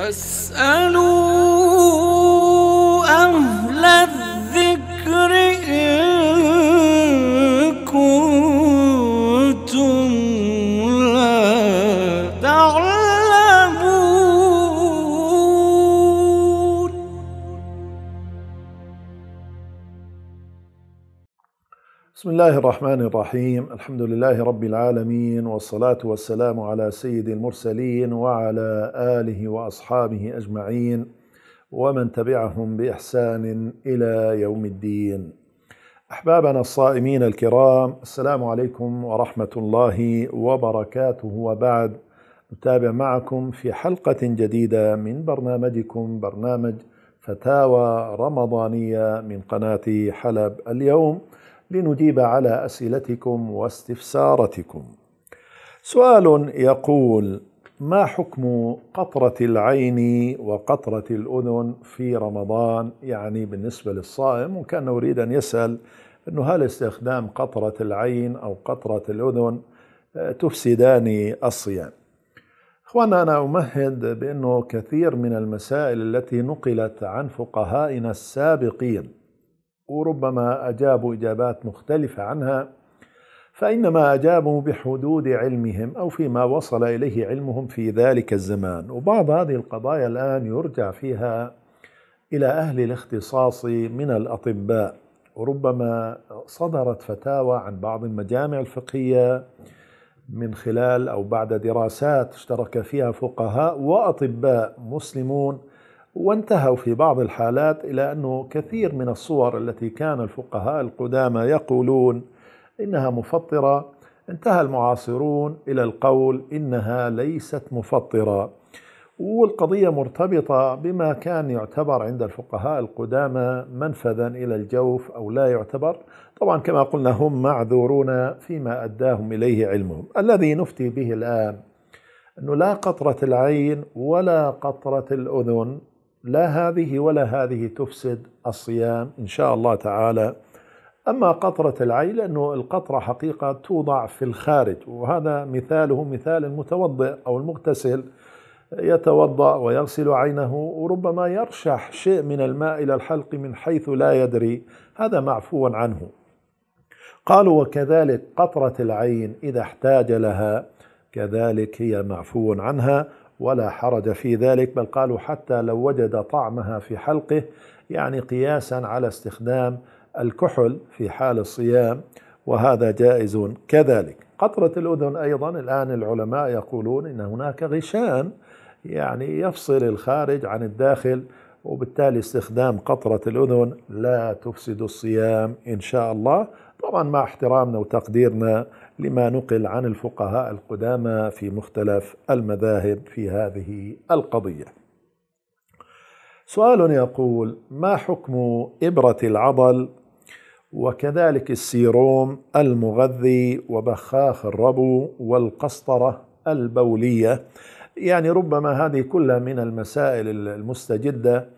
فاسألوه بسم الله الرحمن الرحيم الحمد لله رب العالمين والصلاة والسلام على سيد المرسلين وعلى آله وأصحابه أجمعين ومن تبعهم بإحسان إلى يوم الدين أحبابنا الصائمين الكرام السلام عليكم ورحمة الله وبركاته وبعد نتابع معكم في حلقة جديدة من برنامجكم برنامج فتاوى رمضانية من قناة حلب اليوم لنجيب على اسئلتكم واستفساراتكم. سؤال يقول: ما حكم قطرة العين وقطرة الأذن في رمضان يعني بالنسبة للصائم وكان يريد أن يسأل أنه هل استخدام قطرة العين أو قطرة الأذن آه، تفسدان الصيام أخوانا أنا أمهد بأنه كثير من المسائل التي نقلت عن فقهائنا السابقين وربما أجابوا إجابات مختلفة عنها فإنما أجابوا بحدود علمهم أو فيما وصل إليه علمهم في ذلك الزمان وبعض هذه القضايا الآن يرجع فيها إلى أهل الاختصاص من الأطباء وربما صدرت فتاوى عن بعض المجامع الفقهية من خلال أو بعد دراسات اشترك فيها فقهاء وأطباء مسلمون وانتهوا في بعض الحالات إلى أنه كثير من الصور التي كان الفقهاء القدامى يقولون إنها مفطرة انتهى المعاصرون إلى القول إنها ليست مفطرة والقضية مرتبطة بما كان يعتبر عند الفقهاء القدامى منفذا إلى الجوف أو لا يعتبر طبعا كما قلنا هم معذورون فيما أداهم إليه علمهم الذي نفتي به الآن أنه لا قطرة العين ولا قطرة الأذن لا هذه ولا هذه تفسد الصيام إن شاء الله تعالى أما قطرة العين لأنه القطرة حقيقة توضع في الخارج وهذا مثاله مثال المتوضئ أو المغتسل يتوضأ ويغسل عينه وربما يرشح شيء من الماء إلى الحلق من حيث لا يدري هذا معفو عنه قالوا وكذلك قطرة العين إذا احتاج لها كذلك هي معفو عنها ولا حرج في ذلك بل قالوا حتى لو وجد طعمها في حلقه يعني قياسا على استخدام الكحل في حال الصيام وهذا جائز كذلك قطرة الأذن أيضا الآن العلماء يقولون إن هناك غشان يعني يفصل الخارج عن الداخل وبالتالي استخدام قطرة الأذن لا تفسد الصيام إن شاء الله طبعا مع احترامنا وتقديرنا لما نقل عن الفقهاء القدامى في مختلف المذاهب في هذه القضية. سؤال يقول: ما حكم إبرة العضل وكذلك السيروم المغذي وبخاخ الربو والقسطرة البولية؟ يعني ربما هذه كلها من المسائل المستجدة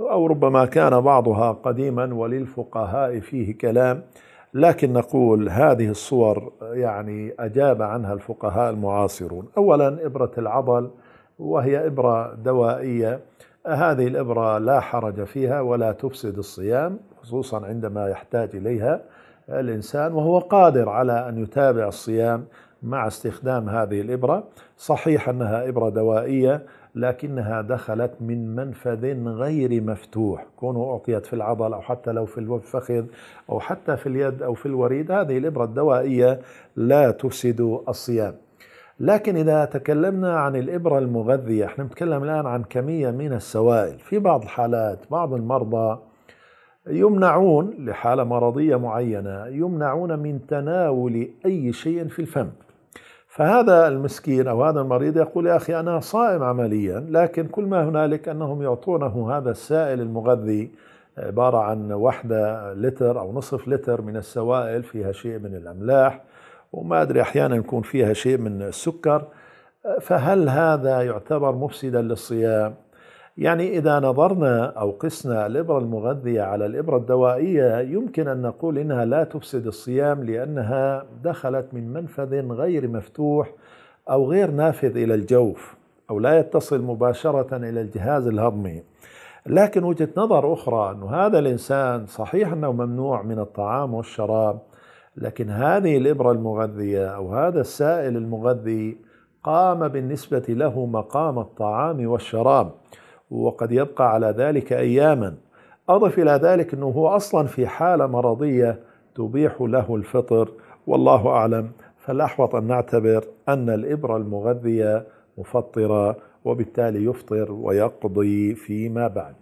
أو ربما كان بعضها قديما وللفقهاء فيه كلام لكن نقول هذه الصور يعني أجاب عنها الفقهاء المعاصرون أولا إبرة العضل وهي إبرة دوائية هذه الإبرة لا حرج فيها ولا تفسد الصيام خصوصا عندما يحتاج إليها الإنسان وهو قادر على أن يتابع الصيام مع استخدام هذه الإبرة صحيح أنها إبرة دوائية لكنها دخلت من منفذ غير مفتوح كونه أعطيت في العضل أو حتى لو في الفخذ أو حتى في اليد أو في الوريد هذه الإبرة الدوائية لا تفسد الصيام لكن إذا تكلمنا عن الإبرة المغذية احنا نتكلم الآن عن كمية من السوائل في بعض الحالات بعض المرضى يمنعون لحالة مرضية معينة يمنعون من تناول أي شيء في الفم فهذا المسكين أو هذا المريض يقول يا أخي أنا صائم عمليا لكن كل ما هنالك أنهم يعطونه هذا السائل المغذي عبارة عن وحدة لتر أو نصف لتر من السوائل فيها شيء من الأملاح وما أدري أحيانا يكون فيها شيء من السكر فهل هذا يعتبر مفسدا للصيام يعني إذا نظرنا أو قسنا الإبرة المغذية على الإبرة الدوائية يمكن أن نقول إنها لا تفسد الصيام لأنها دخلت من منفذ غير مفتوح أو غير نافذ إلى الجوف أو لا يتصل مباشرة إلى الجهاز الهضمي لكن وجهة نظر أخرى أن هذا الإنسان صحيح أنه ممنوع من الطعام والشراب لكن هذه الإبرة المغذية أو هذا السائل المغذي قام بالنسبة له مقام الطعام والشراب وقد يبقى على ذلك أياما أضف إلى ذلك أنه هو أصلا في حالة مرضية تبيح له الفطر والله أعلم فالأحوط أن نعتبر أن الإبرة المغذية مفطرة وبالتالي يفطر ويقضي فيما بعد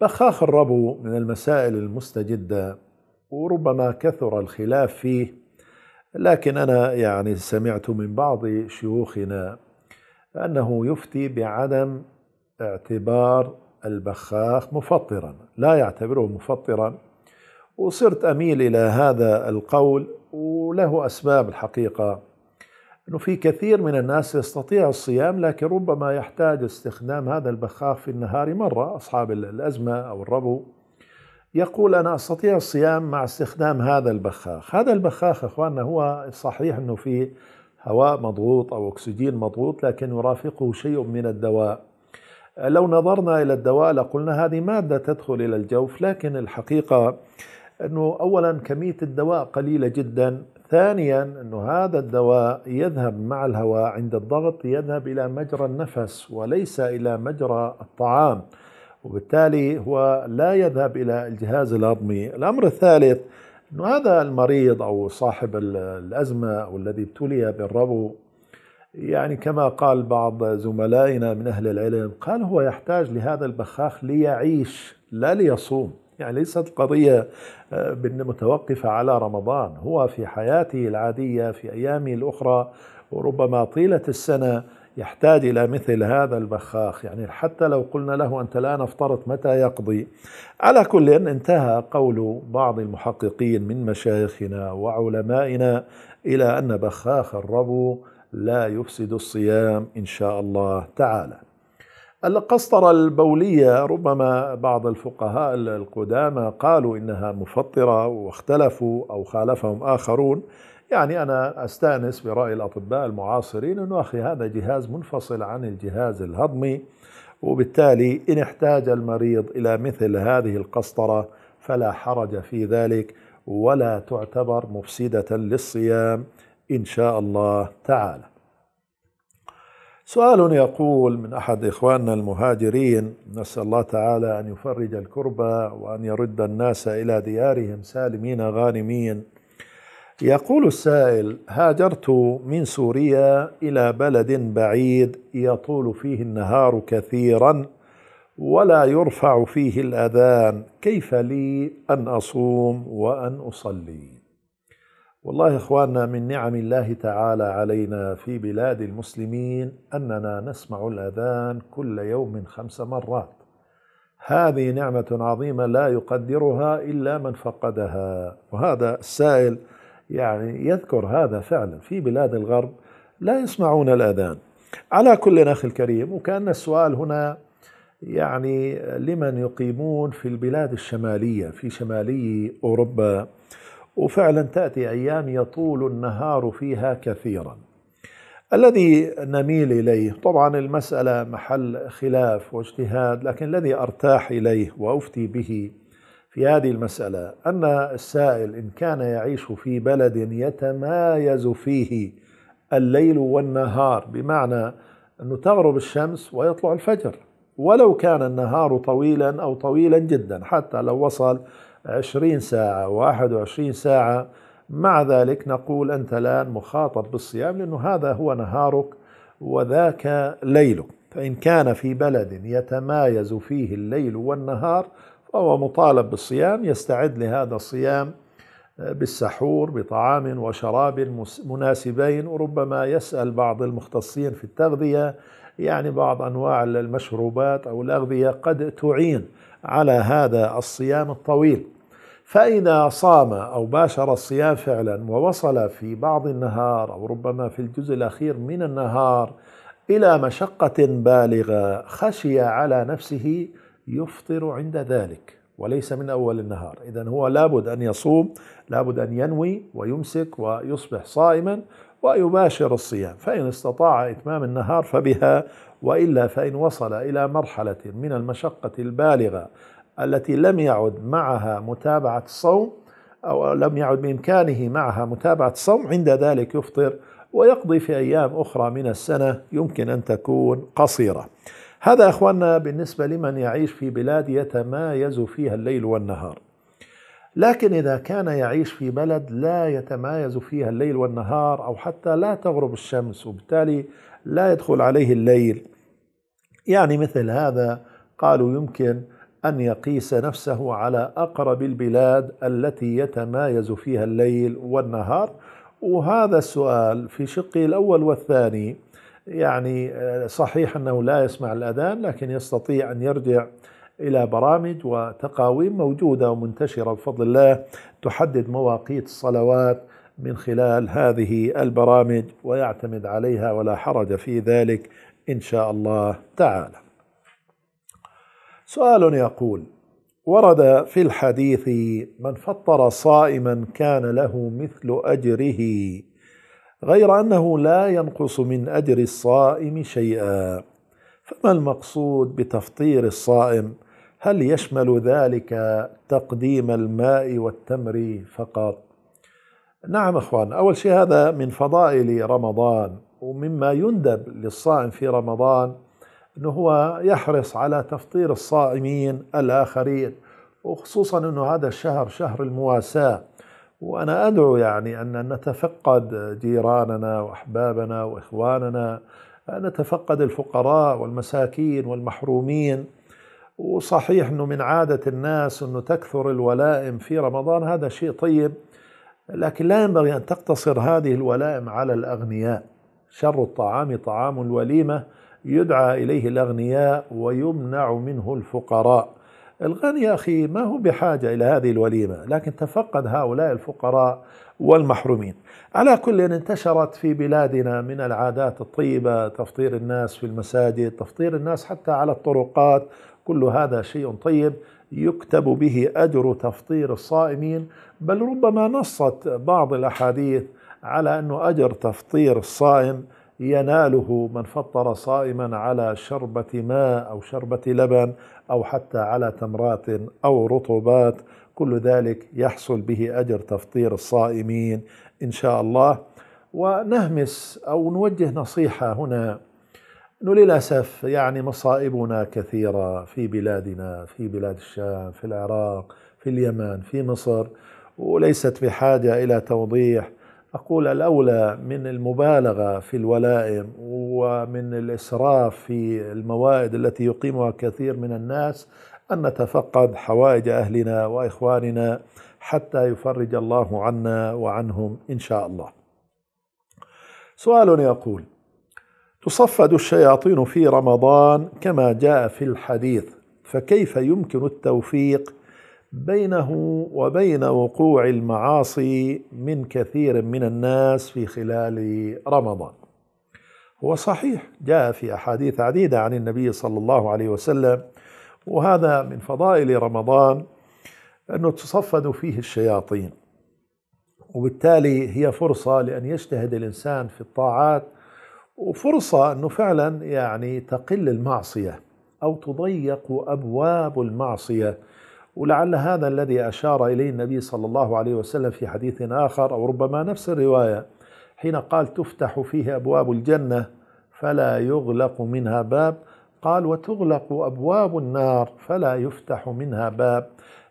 بخاخ الربو من المسائل المستجدة وربما كثر الخلاف فيه لكن أنا يعني سمعت من بعض شيوخنا فأنه يفتي بعدم اعتبار البخاخ مفطرا لا يعتبره مفطرا وصرت أميل إلى هذا القول وله أسباب الحقيقة أنه في كثير من الناس يستطيع الصيام لكن ربما يحتاج استخدام هذا البخاخ في النهار مرة أصحاب الأزمة أو الربو يقول أنا أستطيع الصيام مع استخدام هذا البخاخ هذا البخاخ أخواننا هو صحيح أنه في هواء مضغوط أو أكسجين مضغوط لكن يرافقه شيء من الدواء لو نظرنا إلى الدواء لقلنا هذه مادة تدخل إلى الجوف لكن الحقيقة أنه أولا كمية الدواء قليلة جدا ثانيا أنه هذا الدواء يذهب مع الهواء عند الضغط يذهب إلى مجرى النفس وليس إلى مجرى الطعام وبالتالي هو لا يذهب إلى الجهاز الهضمي الأمر الثالث انه هذا المريض او صاحب الازمه او الذي ابتلي بالربو يعني كما قال بعض زملائنا من اهل العلم قال هو يحتاج لهذا البخاخ ليعيش لا ليصوم يعني ليست القضية آه، متوقفة على رمضان هو في حياته العادية في أيامه الأخرى وربما طيلة السنة يحتاج إلى مثل هذا البخاخ يعني حتى لو قلنا له أنت الآن افترض متى يقضي على كل إن انتهى قول بعض المحققين من مشايخنا وعلمائنا إلى أن بخاخ الربو لا يفسد الصيام إن شاء الله تعالى القسطرة البولية ربما بعض الفقهاء القدامى قالوا إنها مفطرة واختلفوا أو خالفهم آخرون يعني أنا أستأنس برأي الأطباء المعاصرين أنه أخي هذا جهاز منفصل عن الجهاز الهضمي وبالتالي إن احتاج المريض إلى مثل هذه القسطرة فلا حرج في ذلك ولا تعتبر مفسدة للصيام إن شاء الله تعالى سؤال يقول من أحد إخواننا المهاجرين نسأل الله تعالى أن يفرج الكربة وأن يرد الناس إلى ديارهم سالمين غانمين يقول السائل هاجرت من سوريا إلى بلد بعيد يطول فيه النهار كثيرا ولا يرفع فيه الأذان كيف لي أن أصوم وأن أصلي والله إخواننا من نعم الله تعالى علينا في بلاد المسلمين أننا نسمع الأذان كل يوم خمس مرات هذه نعمة عظيمة لا يقدرها إلا من فقدها وهذا السائل يعني يذكر هذا فعلا في بلاد الغرب لا يسمعون الأذان على كل أخي الكريم وكأن السؤال هنا يعني لمن يقيمون في البلاد الشمالية في شمالي أوروبا وفعلا تأتي أيام يطول النهار فيها كثيرا الذي نميل إليه طبعا المسألة محل خلاف واجتهاد لكن الذي أرتاح إليه وأفتي به في هذه المسألة أن السائل إن كان يعيش في بلد يتمايز فيه الليل والنهار بمعنى أنه تغرب الشمس ويطلع الفجر ولو كان النهار طويلا أو طويلا جدا حتى لو وصل 20 ساعة و21 ساعة مع ذلك نقول أنت الآن مخاطب بالصيام لأنه هذا هو نهارك وذاك ليلك فإن كان في بلد يتمايز فيه الليل والنهار وهو مطالب بالصيام يستعد لهذا الصيام آه، بالسحور بطعام وشراب مناسبين وربما يسأل بعض المختصين في التغذية يعني بعض أنواع المشروبات أو الأغذية قد تعين على هذا الصيام الطويل فإذا صام أو باشر الصيام فعلا ووصل في بعض النهار أو ربما في الجزء الأخير من النهار إلى مشقة بالغة خشي على نفسه يفطر عند ذلك وليس من أول النهار إذا هو لابد أن يصوم لابد أن ينوي ويمسك ويصبح صائما ويباشر الصيام فإن استطاع إتمام النهار فبها وإلا فإن وصل إلى مرحلة من المشقة البالغة التي لم يعد معها متابعة الصوم أو لم يعد بإمكانه معها متابعة الصوم عند ذلك يفطر ويقضي في أيام أخرى من السنة يمكن أن تكون قصيرة هذا أخواننا بالنسبة لمن يعيش في بلاد يتمايز فيها الليل والنهار لكن إذا كان يعيش في بلد لا يتمايز فيها الليل والنهار أو حتى لا تغرب الشمس وبالتالي لا يدخل عليه الليل يعني مثل هذا قالوا يمكن أن يقيس نفسه على أقرب البلاد التي يتمايز فيها الليل والنهار وهذا السؤال في شقي الأول والثاني يعني آه، صحيح أنه لا يسمع الأذان لكن يستطيع أن يرجع إلى برامج وتقاويم موجودة ومنتشرة بفضل الله تحدد مواقيت الصلوات من خلال هذه البرامج ويعتمد عليها ولا حرج في ذلك إن شاء الله تعالى سؤال يقول ورد في الحديث من فطر صائما كان له مثل أجره غير أنه لا ينقص من أجر الصائم شيئا فما المقصود بتفطير الصائم هل يشمل ذلك تقديم الماء والتمر فقط نعم اخوان اول شيء هذا من فضائل رمضان ومما يندب للصائم في رمضان انه هو يحرص على تفطير الصائمين الاخرين وخصوصا انه هذا الشهر شهر المواساه وأنا أدعو يعني أن نتفقد جيراننا وأحبابنا وإخواننا نتفقد الفقراء والمساكين والمحرومين وصحيح أنه من عادة الناس أنه تكثر الولائم في رمضان هذا شيء طيب لكن لا ينبغي أن تقتصر هذه الولائم على الأغنياء شر الطعام طعام الوليمة يدعى إليه الأغنياء ويمنع منه الفقراء الغني يا أخي ما هو بحاجة إلى هذه الوليمة لكن تفقد هؤلاء الفقراء والمحرومين على كل إن انتشرت في بلادنا من العادات الطيبة تفطير الناس في المساجد تفطير الناس حتى على الطرقات كل هذا شيء طيب يكتب به أجر تفطير الصائمين بل ربما نصت بعض الأحاديث على أنه أجر تفطير الصائم يناله من فطر صائما على شربة ماء أو شربة لبن أو حتى على تمرات أو رطوبات كل ذلك يحصل به أجر تفطير الصائمين إن شاء الله ونهمس أو نوجه نصيحة هنا أنه للأسف يعني مصائبنا كثيرة في بلادنا في بلاد الشام في العراق في اليمن في مصر وليست بحاجة إلى توضيح أقول الأولى من المبالغة في الولائم ومن الإسراف في الموائد التي يقيمها كثير من الناس أن نتفقد حوائج أهلنا وإخواننا حتى يفرج الله عنا وعنهم إن شاء الله سؤال يقول تصفد الشياطين في رمضان كما جاء في الحديث فكيف يمكن التوفيق بينه وبين وقوع المعاصي من كثير من الناس في خلال رمضان هو صحيح جاء في أحاديث عديدة عن النبي صلى الله عليه وسلم وهذا من فضائل رمضان أنه تصفد فيه الشياطين وبالتالي هي فرصة لأن يجتهد الإنسان في الطاعات وفرصة أنه فعلا يعني تقل المعصية أو تضيق أبواب المعصية ولعل هذا الذي أشار إليه النبي صلى الله عليه وسلم في حديث آخر أو ربما نفس الرواية حين قال تفتح فيه أبواب الجنة فلا يغلق منها باب قال وتغلق أبواب النار فلا يفتح منها باب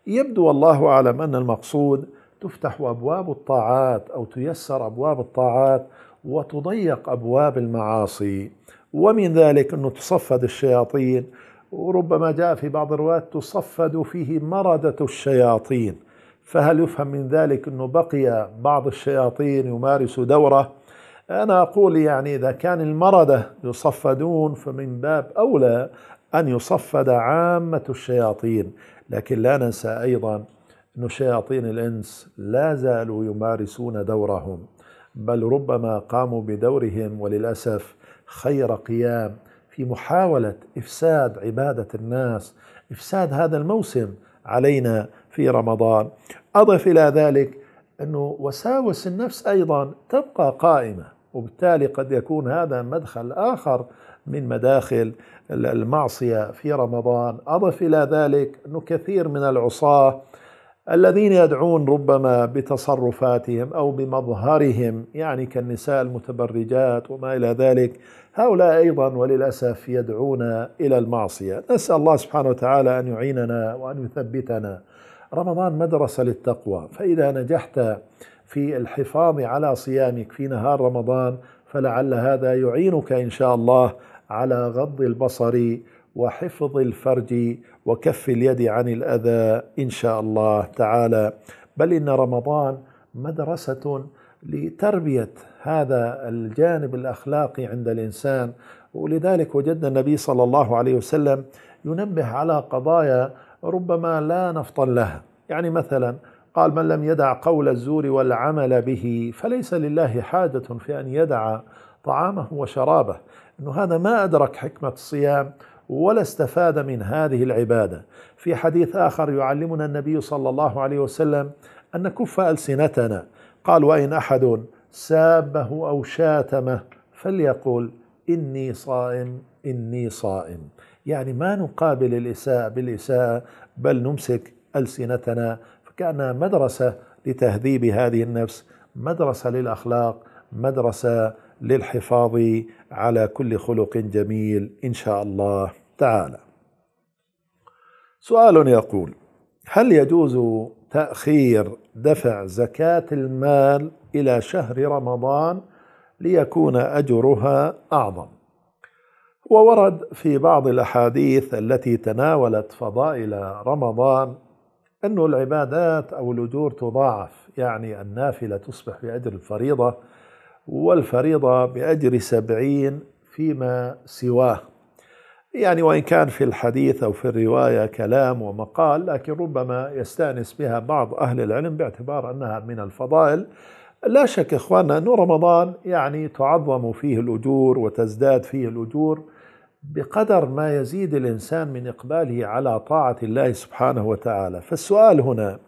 يبدو والله أعلم أن المقصود تفتح أبواب الطاعات أو تيسر أبواب الطاعات وتضيق أبواب المعاصي ومن ذلك أنه تصفد الشياطين وربما جاء في بعض الروايات تصفد فيه مردة الشياطين فهل يفهم من ذلك أنه بقي بعض الشياطين يمارس دوره أنا أقول يعني إذا كان المردة يصفدون فمن باب أولى أن يصفد عامة الشياطين لكن لا ننسى أيضا أن شياطين الإنس لا زالوا يمارسون دورهم بل ربما قاموا بدورهم وللأسف خير قيام في محاولة إفساد عبادة الناس إفساد هذا الموسم علينا في رمضان أضف إلى ذلك أنه وساوس النفس أيضا تبقى قائمة وبالتالي قد يكون هذا مدخل آخر من مداخل المعصية في رمضان أضف إلى ذلك أنه كثير من العصاة الذين يدعون ربما بتصرفاتهم او بمظهرهم يعني كالنساء المتبرجات وما الى ذلك هؤلاء ايضا وللاسف يدعون الى المعصيه نسال الله سبحانه وتعالى ان يعيننا وان يثبتنا رمضان مدرسه للتقوى فاذا نجحت في الحفاظ على صيامك في نهار رمضان فلعل هذا يعينك ان شاء الله على غض البصر وحفظ الفرج وكف اليد عن الاذى ان شاء الله تعالى بل ان رمضان مدرسه لتربيه هذا الجانب الاخلاقي عند الانسان ولذلك وجدنا النبي صلى الله عليه وسلم ينبه على قضايا ربما لا نفطن لها يعني مثلا قال من لم يدع قول الزور والعمل به فليس لله حاجة في أن يدع طعامه وشرابه أنه هذا ما أدرك حكمة الصيام ولا استفاد من هذه العبادة في حديث آخر يعلمنا النبي صلى الله عليه وسلم أن نكف ألسنتنا قال وإن أحد سابه أو شاتمه فليقل إني صائم إني صائم يعني ما نقابل الإساءة بالإساءة بل نمسك ألسنتنا فكأنها مدرسة لتهذيب هذه النفس مدرسة للأخلاق مدرسة للحفاظ على كل خلق جميل إن شاء الله تعالى سؤال يقول هل يجوز تأخير دفع زكاة المال إلى شهر رمضان ليكون أجرها أعظم وورد في بعض الأحاديث التي تناولت فضائل رمضان أن العبادات أو الأجور تضاعف يعني النافلة تصبح بأجر الفريضة والفريضة بأجر سبعين فيما سواه يعني وإن كان في الحديث أو في الرواية كلام ومقال لكن ربما يستانس بها بعض أهل العلم باعتبار أنها من الفضائل لا شك إخواننا أن رمضان يعني تعظم فيه الأجور وتزداد فيه الأجور بقدر ما يزيد الإنسان من إقباله على طاعة الله سبحانه وتعالى فالسؤال هنا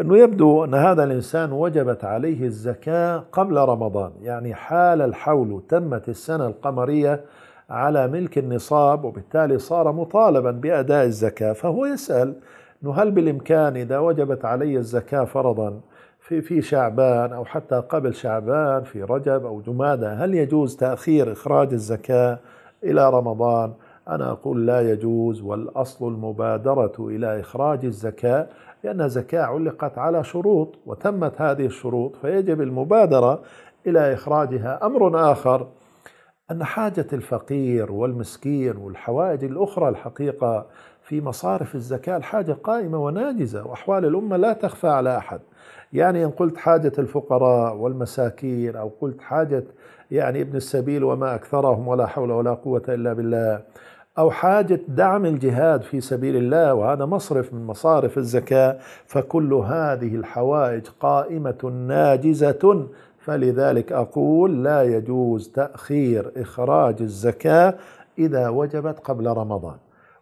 أنه يبدو أن هذا الإنسان وجبت عليه الزكاة قبل رمضان يعني حال الحول تمت السنة القمرية على ملك النصاب وبالتالي صار مطالبا بأداء الزكاة فهو يسأل أنه هل بالإمكان إذا وجبت علي الزكاة فرضا في في شعبان أو حتى قبل شعبان في رجب أو جمادة هل يجوز تأخير إخراج الزكاة إلى رمضان أنا أقول لا يجوز والأصل المبادرة إلى إخراج الزكاة لأن زكاة علقت على شروط وتمت هذه الشروط فيجب المبادرة إلى إخراجها أمر آخر أن حاجة الفقير والمسكين والحوائج الأخرى الحقيقة في مصارف الزكاة الحاجة قائمة وناجزة وأحوال الأمة لا تخفى على أحد يعني إن قلت حاجة الفقراء والمساكين أو قلت حاجة يعني ابن السبيل وما أكثرهم ولا حول ولا قوة إلا بالله أو حاجة دعم الجهاد في سبيل الله وهذا مصرف من مصارف الزكاة فكل هذه الحوائج قائمة ناجزة فلذلك أقول لا يجوز تأخير إخراج الزكاة إذا وجبت قبل رمضان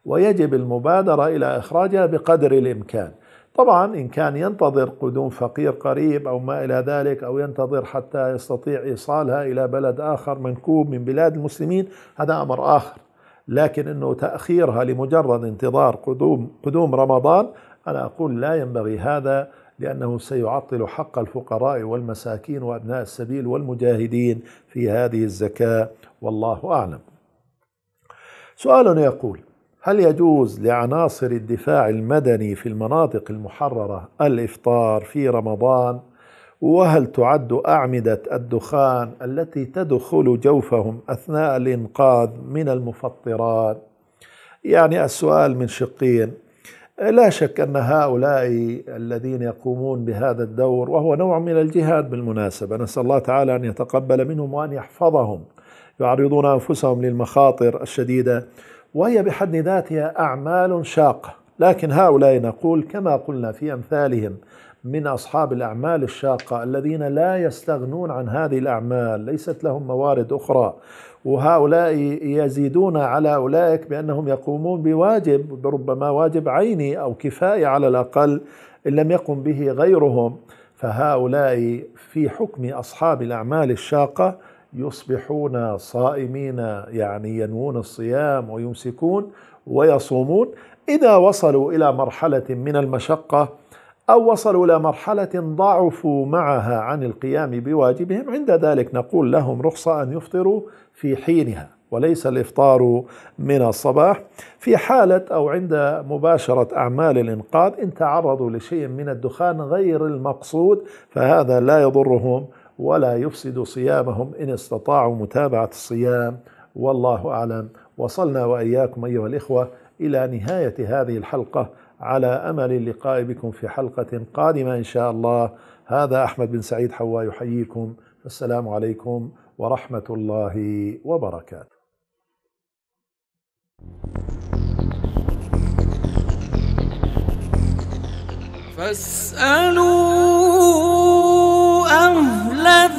ويجب المبادرة إلى إخراجها بقدر الإمكان طبعا إن كان ينتظر قدوم فقير قريب أو ما إلى ذلك أو ينتظر حتى يستطيع إيصالها إلى بلد آخر منكوب من بلاد المسلمين هذا أمر آخر لكن أنه تأخيرها لمجرد انتظار قدوم, قدوم رمضان أنا أقول لا ينبغي هذا لأنه سيعطل حق الفقراء والمساكين وأبناء السبيل والمجاهدين في هذه الزكاة والله أعلم سؤال يقول هل يجوز لعناصر الدفاع المدني في المناطق المحررة الإفطار في رمضان وهل تعد أعمدة الدخان التي تدخل جوفهم أثناء الإنقاذ من المفطرات يعني السؤال من شقين لا شك ان هؤلاء الذين يقومون بهذا الدور وهو نوع من الجهاد بالمناسبه نسال الله تعالى ان يتقبل منهم وان يحفظهم يعرضون انفسهم للمخاطر الشديده وهي بحد ذاتها اعمال شاقه لكن هؤلاء نقول كما قلنا في امثالهم من اصحاب الاعمال الشاقه الذين لا يستغنون عن هذه الاعمال ليست لهم موارد اخرى وهؤلاء يزيدون على أولئك بأنهم يقومون بواجب ربما واجب عيني أو كفاية على الأقل إن لم يقم به غيرهم فهؤلاء في حكم أصحاب الأعمال الشاقة يصبحون صائمين يعني ينوون الصيام ويمسكون ويصومون إذا وصلوا إلى مرحلة من المشقة أو وصلوا إلى مرحلة ضعفوا معها عن القيام بواجبهم عند ذلك نقول لهم رخصة أن يفطروا في حينها وليس الإفطار من الصباح في حالة أو عند مباشرة أعمال الإنقاذ إن تعرضوا لشيء من الدخان غير المقصود فهذا لا يضرهم ولا يفسد صيامهم إن استطاعوا متابعة الصيام والله أعلم وصلنا وإياكم أيها الإخوة إلى نهاية هذه الحلقة على أمل اللقاء بكم في حلقة قادمة إن شاء الله هذا أحمد بن سعيد حوا يحييكم السلام عليكم ورحمة الله وبركاته فاسألوا أهل